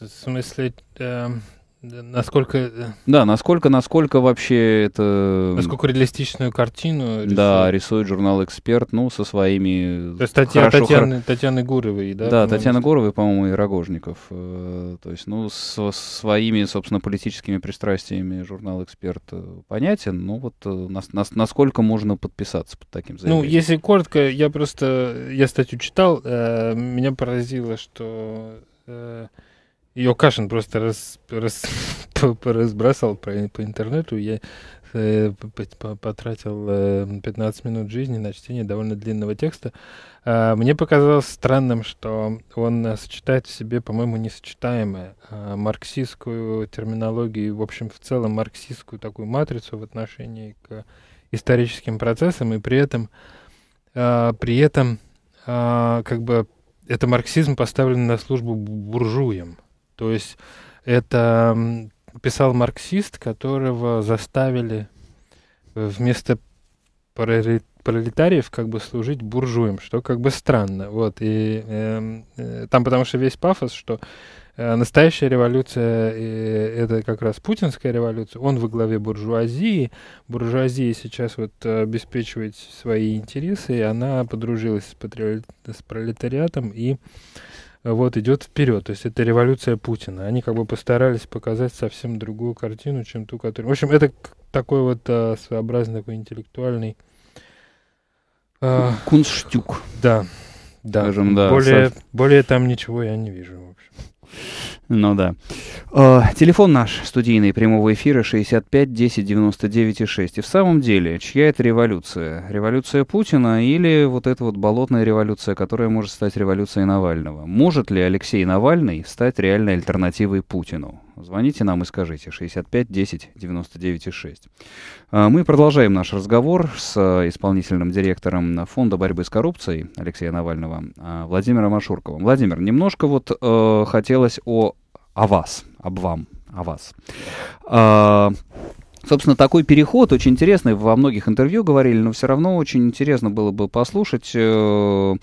в смысле, uh Насколько... Э, да, насколько, насколько вообще это... Насколько реалистичную картину рисует. Да, рисует журнал «Эксперт», ну, со своими... То есть Татья... хорошо... Татьяны, Татьяны Гуровой, да? Да, Татьяна Гурова, по-моему, и Рогожников. Э, то есть, ну, со своими, собственно, политическими пристрастиями журнал «Эксперт» э, понятен. Ну, вот нас, нас, насколько можно подписаться под таким ну, заявлением? Ну, если коротко, я просто... Я статью читал, э, меня поразило, что... Э, ее Кашин просто раз, раз, разбросал по, по интернету. Я э, потратил э, 15 минут жизни на чтение довольно длинного текста. Э, мне показалось странным, что он сочетает в себе, по-моему, несочетаемое. Э, марксистскую терминологию и, в общем, в целом марксистскую такую матрицу в отношении к историческим процессам. И при этом, э, при этом э, как бы это марксизм поставлен на службу буржуям. То есть это писал марксист, которого заставили э, вместо пролетариев как бы служить буржуем, что как бы странно. Вот, и эм, э, там потому что весь пафос, что э, настоящая революция, э, это как раз путинская революция, он во главе буржуазии, буржуазия сейчас вот обеспечивает свои интересы, и она подружилась с, патри... с пролетариатом и вот, идет вперед. То есть это революция Путина. Они как бы постарались показать совсем другую картину, чем ту, которую... В общем, это такой вот а, своеобразный такой интеллектуальный... А... Кунштюк. Да. Да. Скажем, да. Более, со... более там ничего я не вижу, в общем. Ну да. Э, телефон наш студийный прямого эфира 65 10 99 6. И в самом деле, чья это революция? Революция Путина или вот эта вот болотная революция, которая может стать революцией Навального? Может ли Алексей Навальный стать реальной альтернативой Путину? Звоните нам и скажите 65 10 99 6. Мы продолжаем наш разговор с а, исполнительным директором Фонда борьбы с коррупцией Алексея Навального а, Владимиром Ашурковым. Владимир, немножко вот э, хотелось о о вас, об вам, о вас. А, Собственно, такой переход очень интересный. Во многих интервью говорили, но все равно очень интересно было бы послушать э,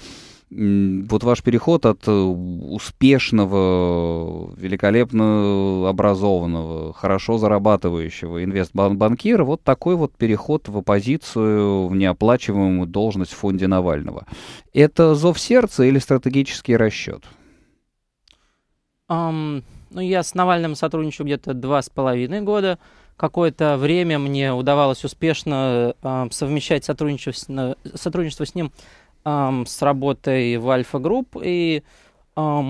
вот ваш переход от э, успешного, великолепно образованного, хорошо зарабатывающего инвестбанкира, вот такой вот переход в оппозицию в неоплачиваемую должность в фонде Навального. Это зов сердца или стратегический расчет? Um... Ну, я с Навальным сотрудничаю где-то два с половиной года. Какое-то время мне удавалось успешно э, совмещать сотрудничество, сотрудничество с ним э, с работой в Альфа-групп. И э,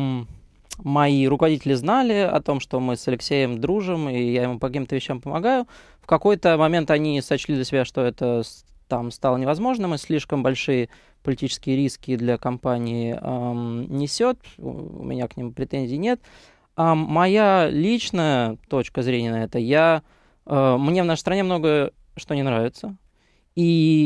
мои руководители знали о том, что мы с Алексеем дружим, и я ему по каким-то вещам помогаю. В какой-то момент они сочли для себя, что это там стало невозможным, и слишком большие политические риски для компании эм, несет. У меня к ним претензий нет. А моя личная точка зрения на это, я, э, мне в нашей стране много что не нравится. И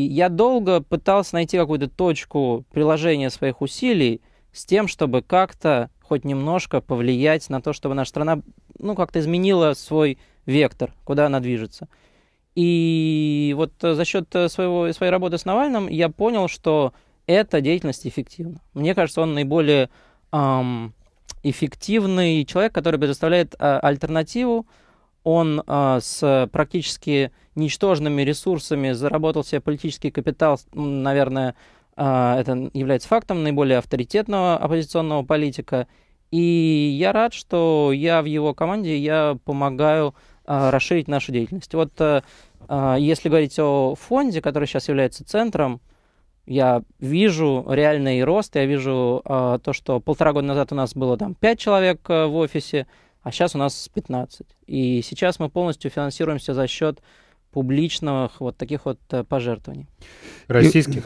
я долго пытался найти какую-то точку приложения своих усилий с тем, чтобы как-то хоть немножко повлиять на то, чтобы наша страна ну, как-то изменила свой вектор, куда она движется. И вот за счет своего, своей работы с Навальным я понял, что эта деятельность эффективна. Мне кажется, он наиболее эм, эффективный человек, который предоставляет а, альтернативу. Он а, с практически ничтожными ресурсами заработал себе политический капитал, наверное, а, это является фактом наиболее авторитетного оппозиционного политика. И я рад, что я в его команде, я помогаю расширить нашу деятельность. Вот если говорить о фонде, который сейчас является центром, я вижу реальный рост, я вижу э, то, что полтора года назад у нас было там 5 человек э, в офисе, а сейчас у нас 15. И сейчас мы полностью финансируемся за счет публичных вот таких вот э, пожертвований. Российских?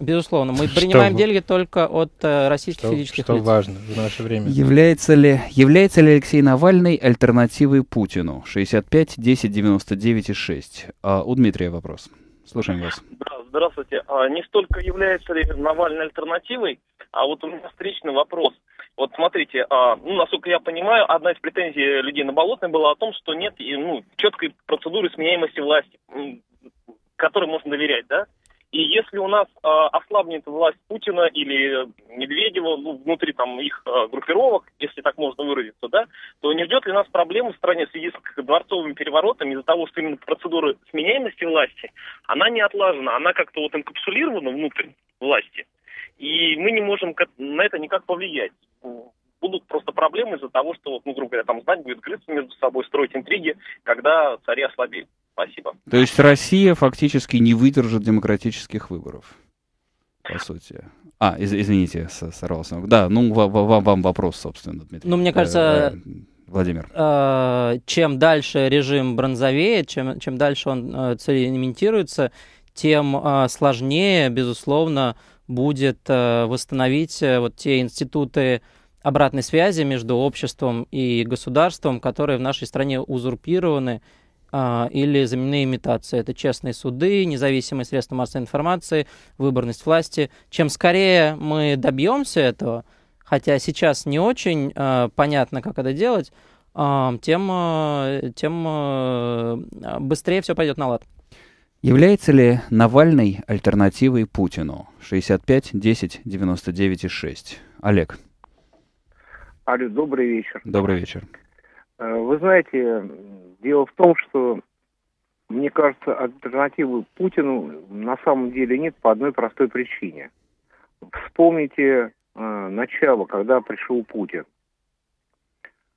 Безусловно, мы принимаем что, деньги только от э, российских что, физических что лиц. Что важно в наше время. Является ли, является ли Алексей Навальный альтернативой Путину? 65, 10, 99 и 6. А, у Дмитрия вопрос. Слушаем вас. Да, здравствуйте. А не столько является ли Навальный альтернативой, а вот у меня встречный вопрос. Вот смотрите, а, ну, насколько я понимаю, одна из претензий людей на Болотной была о том, что нет ну, четкой процедуры сменяемости власти, которой можно доверять, да? И если у нас э, ослабнет власть Путина или Медведева ну, внутри там их э, группировок, если так можно выразиться, да, то не ждет ли нас проблемы в стране в связи с дворцовыми переворотами из-за того, что именно процедура сменяемости власти, она не отлажена, она как-то вот инкапсулирована внутрь власти, и мы не можем на это никак повлиять будут просто проблемы из-за того, что, ну, грубо говоря, там знать будет грызться между собой, строить интриги, когда цари ослабеют. Спасибо. То есть Россия фактически не выдержит демократических выборов, по сути. А, из извините, сорвался. Да, ну вам, вам вопрос, собственно, Дмитрий. Ну, мне кажется, э, э, Владимир. Э, чем дальше режим бронзовеет, чем, чем дальше он цементируется, тем сложнее, безусловно, будет восстановить вот те институты обратной связи между обществом и государством, которые в нашей стране узурпированы а, или заменные имитации. Это честные суды, независимые средства массовой информации, выборность власти. Чем скорее мы добьемся этого, хотя сейчас не очень а, понятно, как это делать, а, тем, тем быстрее все пойдет на лад. Является ли Навальный альтернативой Путину? 65, 10, 99 и 6. Олег. Алло, добрый вечер. Добрый вечер. Э, вы знаете, Дело в том, что, мне кажется, альтернативы Путину на самом деле нет по одной простой причине. Вспомните э, начало, когда пришел Путин.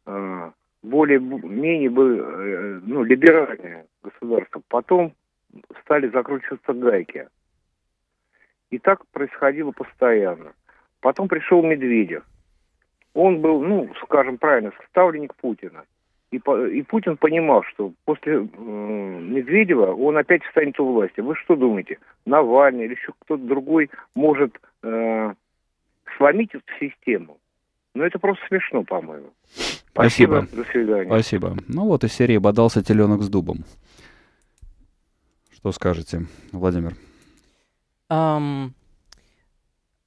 Э, более-менее э, ну, либеральное государство. Потом стали закручиваться гайки. И так происходило постоянно. Потом пришел Медведев. Он был, ну, скажем правильно, ставленник Путина – и, и Путин понимал, что после э, Медведева он опять встанет у власти. Вы что думаете, Навальный или еще кто-то другой может э, сломить эту систему? Ну, это просто смешно, по-моему. Спасибо. Спасибо. До свидания. Спасибо. Ну вот из серии «Бодался теленок с дубом». Что скажете, Владимир? Um,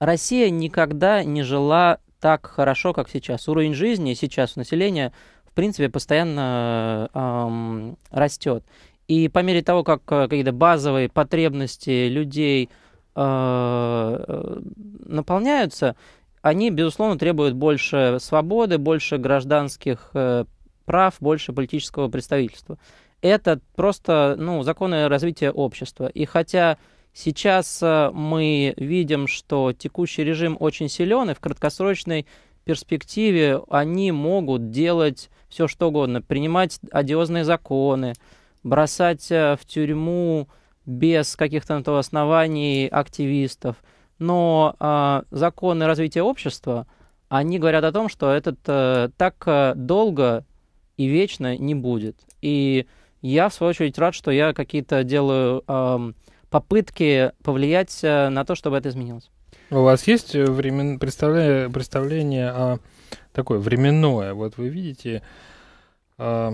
Россия никогда не жила так хорошо, как сейчас. Уровень жизни сейчас у населения в принципе, постоянно эм, растет. И по мере того, как э, какие-то базовые потребности людей э, э, наполняются, они, безусловно, требуют больше свободы, больше гражданских э, прав, больше политического представительства. Это просто ну, законы развития общества. И хотя сейчас э, мы видим, что текущий режим очень силен, и в краткосрочной перспективе они могут делать все что угодно, принимать одиозные законы, бросать э, в тюрьму без каких-то на то оснований активистов. Но э, законы развития общества, они говорят о том, что этот э, так э, долго и вечно не будет. И я, в свою очередь, рад, что я какие-то делаю э, попытки повлиять э, на то, чтобы это изменилось. У вас есть э, времен... представление, представление о такое временное? Вот вы видите, а,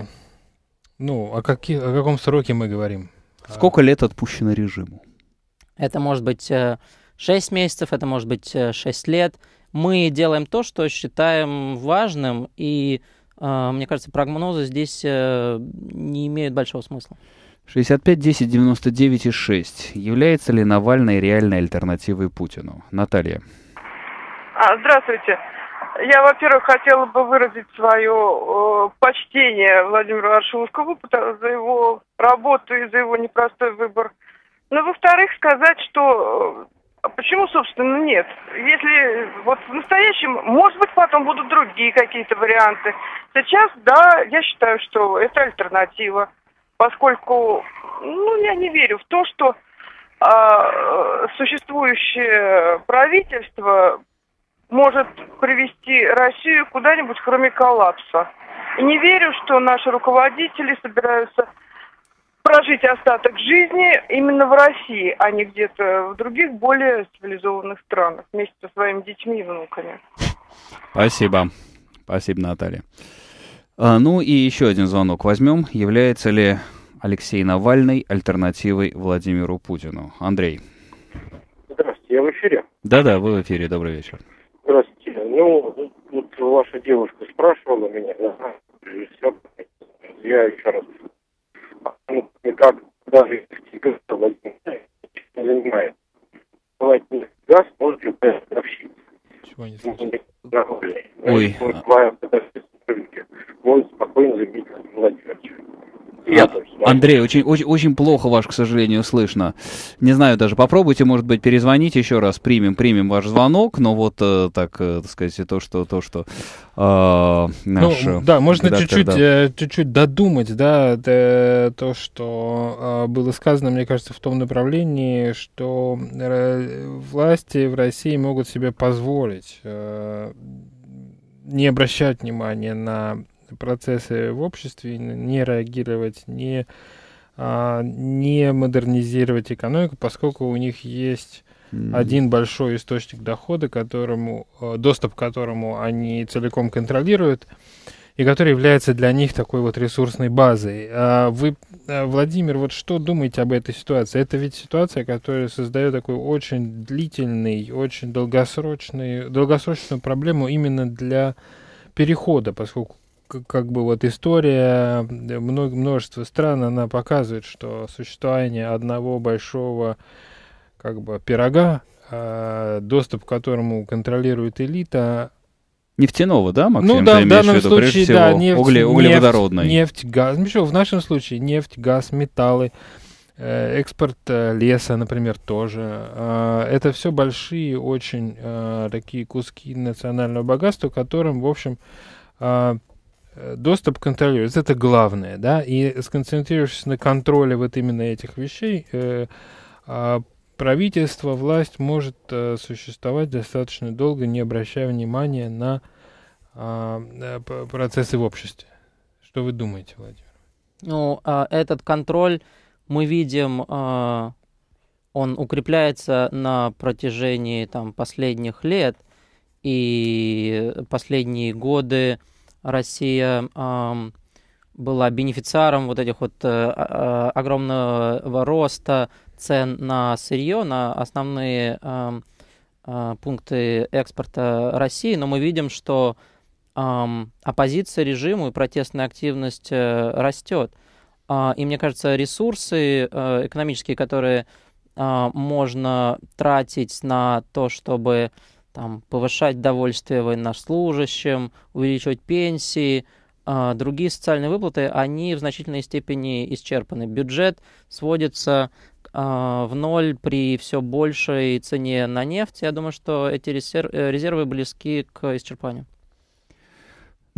ну, о, каки... о каком сроке мы говорим? А Сколько лет отпущено режиму? Это может быть 6 э, месяцев, это может быть 6 э, лет. Мы делаем то, что считаем важным, и, мне кажется, прогнозы здесь не имеют большого смысла. 65 10 99 и 6. Является ли Навальный реальной альтернативой Путину? Наталья. А, здравствуйте. Я, во-первых, хотела бы выразить свое э, почтение Владимиру Аршуловскому за его работу и за его непростой выбор. Но, ну, во-вторых, сказать, что э, а почему, собственно, нет. Если вот в настоящем, может быть, потом будут другие какие-то варианты. Сейчас, да, я считаю, что это альтернатива поскольку ну, я не верю в то, что а, существующее правительство может привести Россию куда-нибудь, кроме коллапса. И не верю, что наши руководители собираются прожить остаток жизни именно в России, а не где-то в других более цивилизованных странах вместе со своими детьми и внуками. Спасибо. Спасибо, Наталья. А, ну и еще один звонок возьмем. Является ли Алексей Навальный альтернативой Владимиру Путину? Андрей. Здравствуйте, я в эфире? Да-да, вы в эфире, добрый вечер. Здравствуйте. Ну, тут ваша девушка спрашивала меня, Я еще раз. А ну, как даже Владимир не занимает. Владимир Газ может любой общить. Чего не слышно? Ой, а... Я а, Андрей, очень, очень, очень плохо ваш, к сожалению, слышно. Не знаю даже, попробуйте, может быть, перезвонить еще раз, примем, примем ваш звонок, но вот э, так, э, так сказать, то, что, то, что а, ну, э, наш ну, Да, можно чуть-чуть, да. Э, чуть-чуть додумать, да, то, что э, было сказано, мне кажется, в том направлении, что э, власти в России могут себе позволить э, не обращать внимания на процессы в обществе, не реагировать, не, а, не модернизировать экономику, поскольку у них есть hmm Один большой источник дохода, которому, э, доступ к которому они целиком контролируют, и который является для них такой вот ресурсной базой. А вы, а, Владимир, вот что думаете об этой ситуации? Это ведь ситуация, которая создает такой очень длительный, очень долгосрочный, долгосрочную проблему именно для перехода, поскольку как бы вот история э, множество стран, она показывает, что существование одного большого как бы пирога, э, доступ к которому контролирует элита, Нефтяного, да, Максим? Ну да, в данном виду, случае, да, нефть, угле, углеводородной. Нефть, нефть, газ. Ничего, ну в нашем случае нефть, газ, металлы, э, экспорт леса, например, тоже. это все большие очень такие куски национального богатства, которым, в общем, Э, доступ контролируется. Это главное, да, и сконцентрируешься на контроле вот именно этих вещей, э, а правительство, власть может э, существовать достаточно долго, не обращая внимания на а, э, процессы в обществе. Что вы думаете, Владимир? Ну, э, этот контроль мы видим, э, он укрепляется на протяжении там последних лет и последние годы. Э, Россия была бенефициаром вот этих вот э, а, а, огромного роста цен на сырье, на основные а, пункты экспорта России, но мы видим, что оппозиция режиму и протестная активность э, растет. и мне кажется, ресурсы э, экономические, которые можно тратить на то, чтобы там, повышать довольствие военнослужащим, увеличивать пенсии, э, другие социальные выплаты, они в значительной степени исчерпаны. Бюджет сводится а, в ноль при все большей цене на нефть. Я думаю, что эти резерв, э, резервы близки к исчерпанию.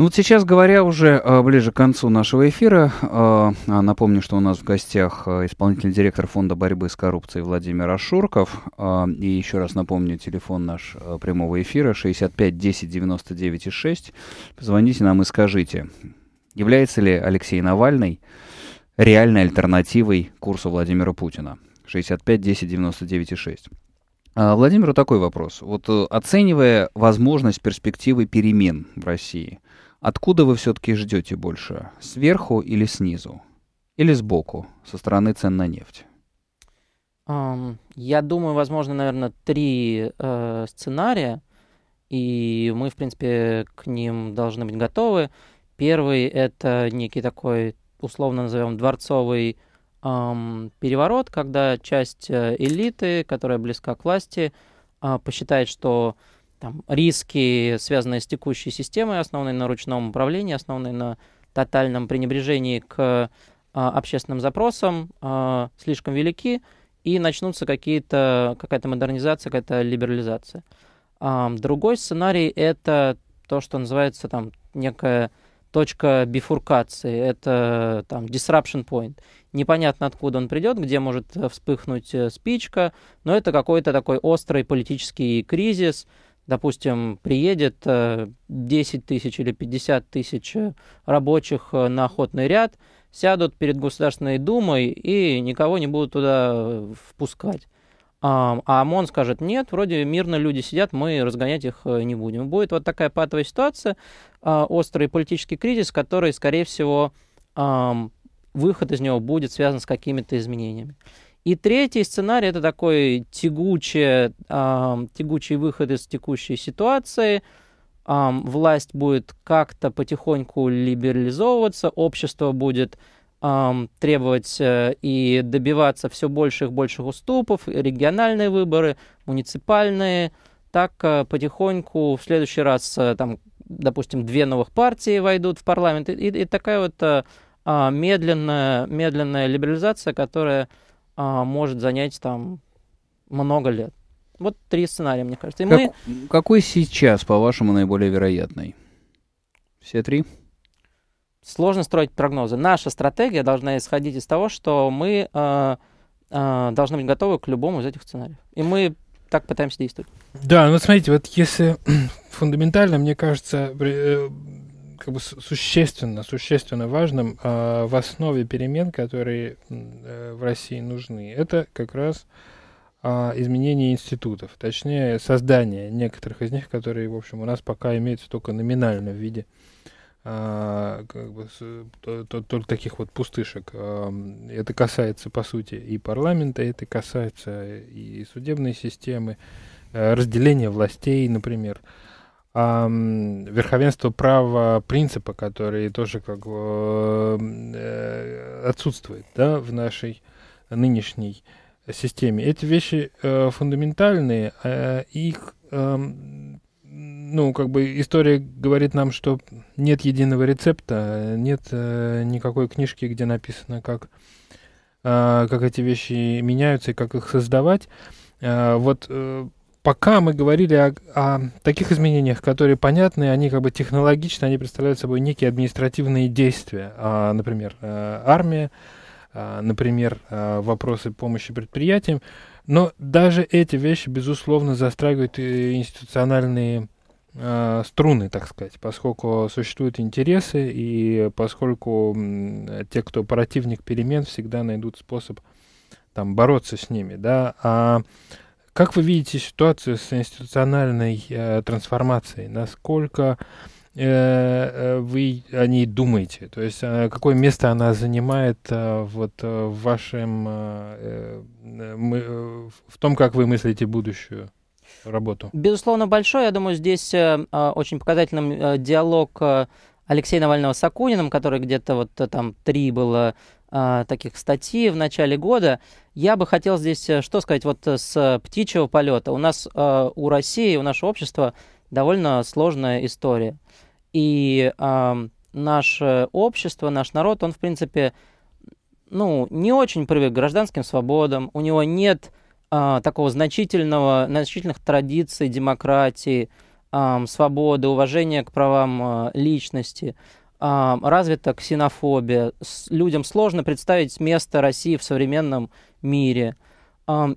Ну вот сейчас, говоря уже э, ближе к концу нашего эфира, э, а, напомню, что у нас в гостях э, исполнительный директор Фонда борьбы с коррупцией Владимир Ашурков. И еще раз напомню, телефон наш прямого эфира 65 10 99 6. Позвоните нам и скажите, является ли Алексей Навальный реальной альтернативой курсу Владимира Путина? 65 10 99 6. Владимиру такой вопрос. Вот оценивая возможность перспективы перемен в России, Откуда вы все-таки ждете больше? Сверху или снизу? Или сбоку, со стороны цен на нефть? Um, я думаю, возможно, наверное, три э, сценария, и мы, в принципе, к ним должны быть готовы. Первый — это некий такой, условно назовем, дворцовый эм, переворот, когда часть э, элиты, которая близка к власти, э, посчитает, что там, риски, связанные с текущей системой, основанные на ручном управлении, основанные на тотальном пренебрежении к а, общественным запросам, а, слишком велики, и начнутся какие-то, какая-то модернизация, какая-то либерализация. А, другой сценарий – это то, что называется там некая точка бифуркации, это там disruption point. Непонятно, откуда он придет, где может вспыхнуть э, спичка, но это какой-то такой острый политический кризис – допустим, приедет 10 э, тысяч или 50 тысяч э, рабочих э, на охотный ряд, сядут перед Государственной Думой и никого не будут туда впускать. А ОМОН скажет, нет, вроде мирно люди сидят, мы разгонять их не будем. Будет вот такая патовая ситуация, а, острый политический кризис, который, скорее всего, выход из него будет связан с какими-то изменениями. И третий сценарий это такой тягучий, э, тягучий выход из текущей ситуации. Э, власть будет как-то потихоньку либерализовываться, общество будет э, требовать и добиваться все больших и больших уступов, региональные выборы, муниципальные. Так э, потихоньку в следующий раз, э, там, допустим, две новых партии войдут в парламент. И, и такая вот э, а, медленная, медленная либерализация, которая а, может занять там много лет. Вот три сценария, мне кажется. И как, мы... Какой сейчас, по-вашему, наиболее вероятный? Все три? Сложно строить прогнозы. Наша стратегия должна исходить из того, что мы э, э, должны быть готовы к любому из этих сценариев. И мы так пытаемся действовать. Да, ну вот смотрите, вот если фундаментально, мне кажется, э, как бы существенно, существенно важным э, в основе перемен, которые э, в России нужны, это как раз э, изменение институтов, точнее создание некоторых из них, которые, в общем, у нас пока имеются только номинально в виде а, как бы, то, то, только таких вот пустышек. А, это касается, по сути, и парламента, это касается и судебной системы, э, разделения властей, например верховенство права принципа, который тоже как бы э, э, отсутствует да, в нашей нынешней системе. Эти вещи э, фундаментальные, а их ну, как бы история говорит нам, что нет единого рецепта, нет никакой книжки, где написано, как, а, как эти вещи меняются и как их создавать. А, вот пока мы говорили о, о таких изменениях, которые понятны, они как бы технологичны, они представляют собой некие административные действия, а, например, э, армия, а, например, э, вопросы помощи предприятиям, но даже эти вещи, безусловно, застрагивают институциональные струны, так сказать, поскольку существуют интересы и поскольку те, кто противник перемен, всегда найдут способ там бороться с ними, да, а как вы видите ситуацию с институциональной э, трансформацией? Насколько э, э, вы о ней думаете? То есть э, какое место она занимает э, вот э, в вашем э, э мы, э, в том, как вы мыслите будущую? работу. Безусловно, большое. Я думаю, здесь э, э очень показательным э, диалог э, Алексея Навального с Акуниным, который где-то вот там три было а, таких статьи в начале года. Я бы хотел здесь, э, что сказать, вот э, с птичьего полета. У нас, э, у России, у нашего общества довольно сложная история. И наше общество, наш народ, он, в принципе, ну, не очень привык к гражданским свободам. У него нет э, такого значительного, значительных традиций демократии, э, свободы, уважения к правам э, личности развита ксенофобия, людям сложно представить место России в современном мире.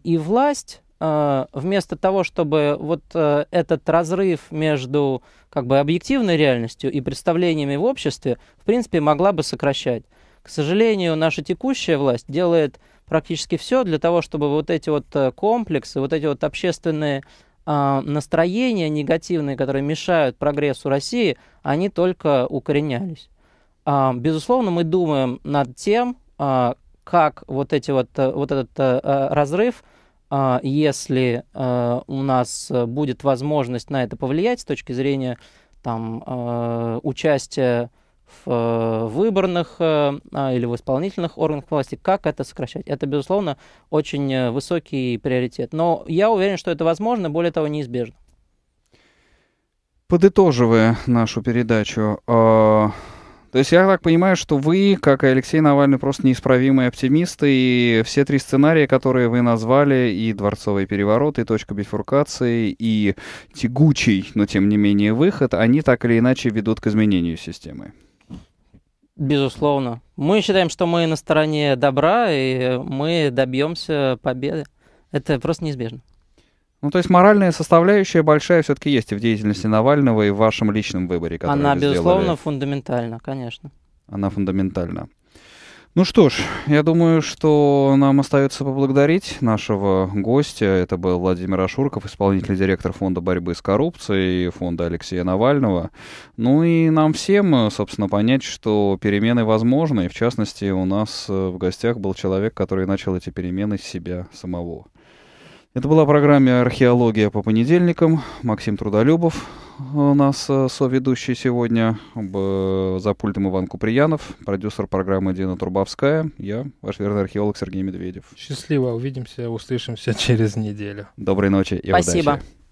и власть а, вместо того, чтобы вот э, этот разрыв между как бы объективной реальностью и представлениями в обществе, в принципе, могла бы сокращать. К сожалению, наша текущая власть делает практически все для того, чтобы вот эти вот э, комплексы, вот эти вот общественные а, настроения негативные, которые мешают прогрессу России, они только укоренялись. А, безусловно, мы думаем над тем, а, как вот, эти вот, э, вот этот э, э, разрыв, если у нас будет возможность на это повлиять с точки зрения там, участия в э, выборных э, а, или в исполнительных органах власти. Как это сокращать? Это, безусловно, очень э, высокий приоритет. Но я уверен, что это возможно, более того, неизбежно. Подытоживая нашу передачу, а, то есть я так понимаю, что вы, как и Алексей Навальный, просто неисправимые оптимисты, и все три сценария, которые вы назвали, и дворцовый переворот, и точка бифуркации, и тягучий, но тем не менее выход, они так или иначе ведут к изменению системы. Безусловно. Мы считаем, что мы на стороне добра, и мы добьемся победы. Это просто неизбежно. Ну, то есть моральная составляющая большая все-таки есть и в деятельности Навального, и в вашем личном выборе, который Она, безусловно, сделали. фундаментальна, конечно. Она фундаментальна. Ну что ж, я думаю, что нам остается поблагодарить нашего гостя. Это был Владимир Ашурков, исполнительный директор Фонда борьбы с коррупцией, Фонда Алексея Навального. Ну и нам всем, э, собственно, понять, что перемены возможны. И в частности, у нас э, в гостях был человек, который начал эти перемены с себя самого. Это была программа «Археология по понедельникам». Максим Трудолюбов, у нас э, соведущий сегодня э, за пультом Иван Куприянов, продюсер программы Дина Трубовская, я, ваш верный археолог Сергей Медведев. Счастливо, увидимся, услышимся через неделю. Доброй ночи и Спасибо. удачи.